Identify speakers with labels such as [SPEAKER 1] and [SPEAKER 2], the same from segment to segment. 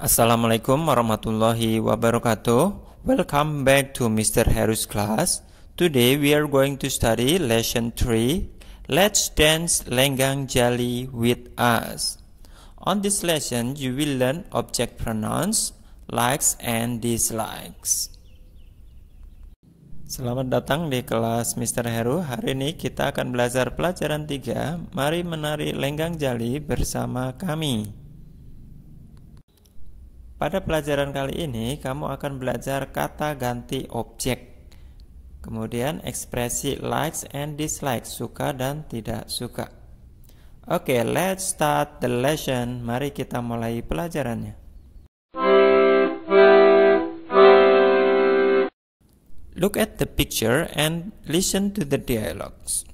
[SPEAKER 1] Assalamualaikum warahmatullahi wabarakatuh. Welcome back to Mr. Harris class. Today we are going to study lesson 3. Let's dance Lenggang Jali with us. On this lesson, you will learn object pronouns, likes and dislikes. Selamat datang di kelas Mr. Heru. Hari ini kita akan belajar pelajaran 3. Mari menari lenggang jali bersama kami. Pada pelajaran kali ini, kamu akan belajar kata ganti objek. Kemudian ekspresi likes and dislikes, suka dan tidak suka. Oke, okay, let's start the lesson. Mari kita mulai pelajarannya. Look at the picture and listen to the dialogues.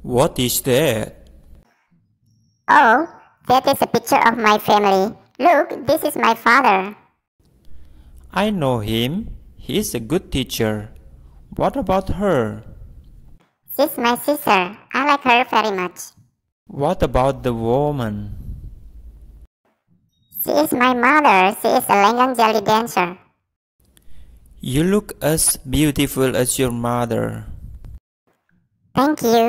[SPEAKER 1] What is that? Oh, that is a picture of my family. Look, this is my father. I know him. He is a good teacher. What about her? She's my sister. I like her very much. What about the woman? She is my mother. She is a Langan jelly dancer. You look as beautiful as your mother. Thank you.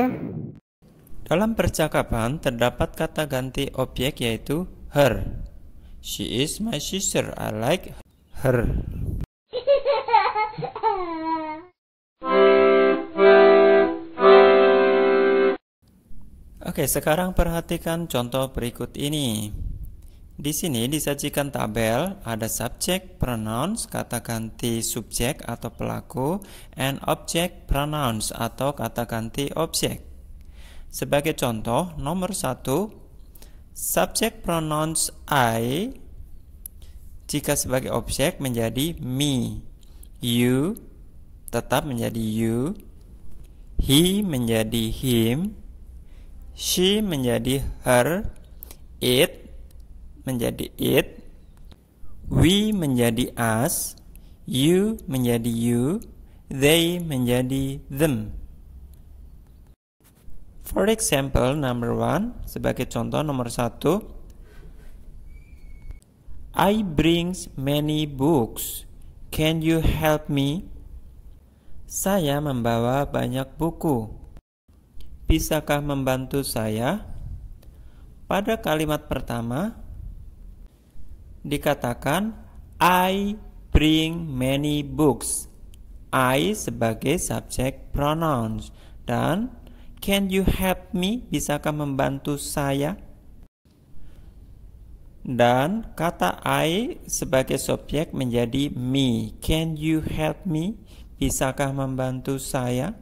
[SPEAKER 1] Dalam percakapan terdapat kata ganti objek yaitu her. She is my sister. I like her. Oke, sekarang perhatikan contoh berikut ini. Di sini disajikan tabel, ada subjek, pronouns, kata ganti subjek atau pelaku, and objek, pronouns atau kata ganti objek. Sebagai contoh, nomor satu. Subjek pronouns I jika sebagai objek menjadi me. You tetap menjadi you. He menjadi him. She menjadi her. It menjadi it. We menjadi us. You menjadi you. They menjadi them. For example, number one, sebagai contoh nomor satu, I brings many books. Can you help me? Saya membawa banyak buku. Bisakah membantu saya? Pada kalimat pertama, dikatakan I bring many books. I sebagai subjek pronoun dan Can you help me? Bisakah membantu saya? Dan kata I sebagai subjek menjadi me. Can you help me? Bisakah membantu saya?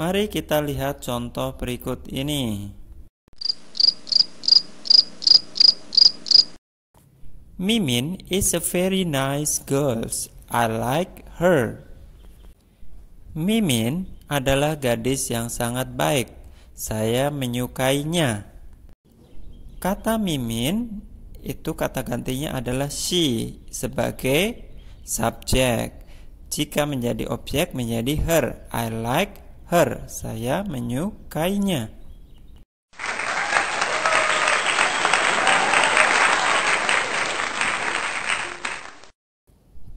[SPEAKER 1] Mari kita lihat contoh berikut ini. Mimin is a very nice girl. I like her. Mimin adalah gadis yang sangat baik. Saya menyukainya. Kata Mimin itu kata gantinya adalah she sebagai subjek. Jika menjadi objek menjadi her. I like her. Saya menyukainya.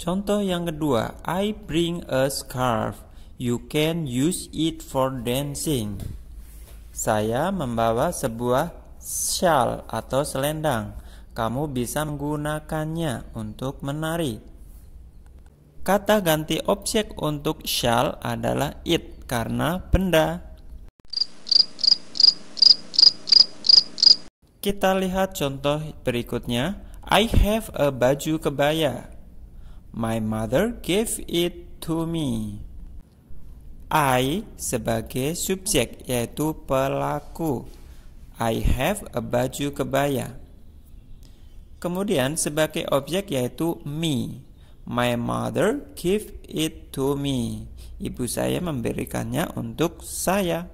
[SPEAKER 1] Contoh yang kedua, I bring a scarf. You can use it for dancing. Saya membawa sebuah shawl atau selendang. Kamu bisa menggunakannya untuk menari. Kata ganti objek untuk shawl adalah it karena benda. Kita lihat contoh berikutnya. I have a baju kebaya. My mother gave it to me. I sebagai subjek yaitu pelaku. I have a baju kebaya. Kemudian sebagai objek yaitu me. My mother give it to me. Ibu saya memberikannya untuk saya.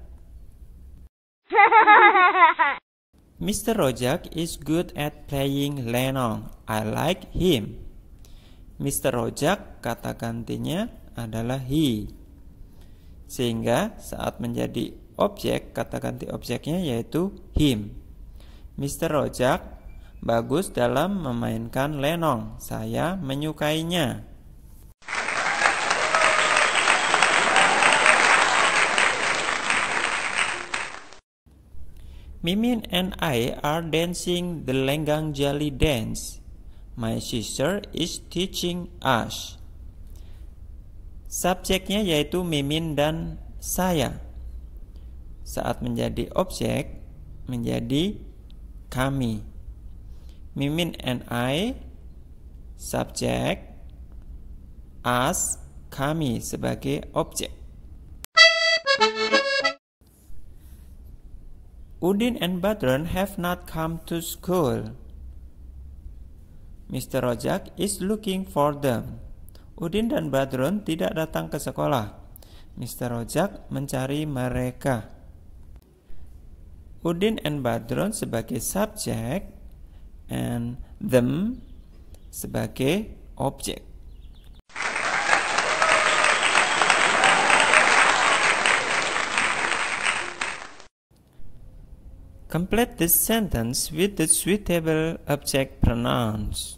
[SPEAKER 1] Mr. Rojak is good at playing lenong. I like him. Mr. Rojak kata gantinya adalah he. Sehingga saat menjadi objek, kata ganti objeknya yaitu him. Mr. Rojak bagus dalam memainkan lenong. Saya menyukainya. Mimin and I are dancing the Lenggang Jelly Dance. My sister is teaching us. Subjeknya yaitu mimin dan saya. Saat menjadi objek menjadi kami. Mimin and I subjek as kami sebagai objek. Udin and Badran have not come to school. Mr. Rojak is looking for them. Udin dan Badrun tidak datang ke sekolah. Mr. Rojak mencari mereka. Udin and Badrun sebagai subjek and them sebagai objek. Complete this sentence with the suitable object pronouns.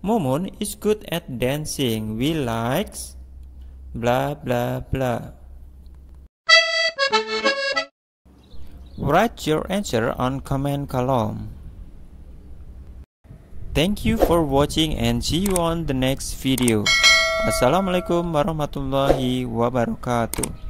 [SPEAKER 1] Mumun is good at dancing. We likes bla bla bla. Write your answer on comment column. Thank you for watching and see you on the next video. Assalamualaikum warahmatullahi wabarakatuh.